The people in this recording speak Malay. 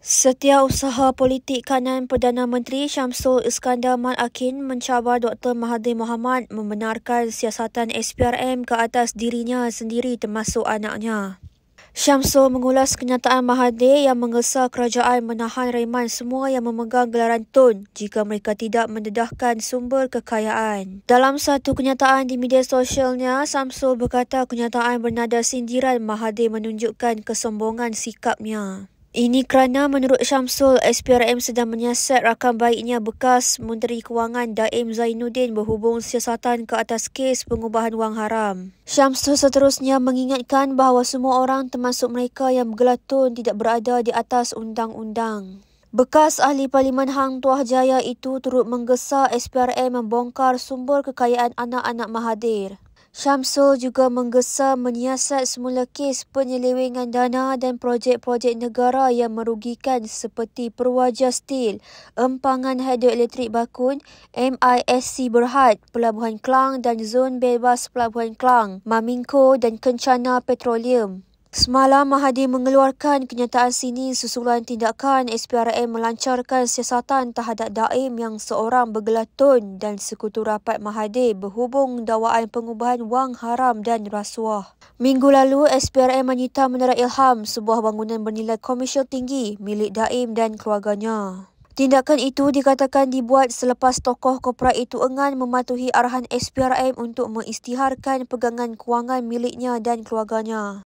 Setiausaha politik kanan Perdana Menteri Syamsul Iskandar Mal Akin mencabar Dr. Mahathir Mohamad membenarkan siasatan SPRM ke atas dirinya sendiri termasuk anaknya. Syamsul mengulas kenyataan Mahathir yang mengesah kerajaan menahan reman semua yang memegang gelaran tun jika mereka tidak mendedahkan sumber kekayaan. Dalam satu kenyataan di media sosialnya, Syamsul berkata kenyataan bernada sindiran Mahathir menunjukkan kesombongan sikapnya. Ini kerana menurut Syamsul, SPRM sedang menyiasat rakan baiknya bekas Menteri Kewangan Daim Zainuddin berhubung siasatan ke atas kes pengubahan wang haram. Syamsul seterusnya mengingatkan bahawa semua orang termasuk mereka yang bergelatun tidak berada di atas undang-undang. Bekas Ahli Parlimen Hang Tuah Jaya itu turut menggesa SPRM membongkar sumber kekayaan anak-anak Mahathir. Syamsul juga menggesa menyiasat semula kes penyelewengan dana dan projek-projek negara yang merugikan seperti Perwaja Steel, Empangan Hidroelektrik Bakun, MISC Berhad, Pelabuhan Klang dan Zon Bebas Pelabuhan Klang, Maminko dan Kencana Petroleum. Semalam Mahathir mengeluarkan kenyataan sini susulan tindakan SPRM melancarkan siasatan terhadap daim yang seorang bergelar Tun dan sekutu rapat Mahathir berhubung dakwaan pengubahan wang haram dan rasuah. Minggu lalu, SPRM menyita Menara Ilham, sebuah bangunan bernilai komersial tinggi milik daim dan keluarganya. Tindakan itu dikatakan dibuat selepas tokoh korporat itu enggan mematuhi arahan SPRM untuk mengistiharkan pegangan kewangan miliknya dan keluarganya.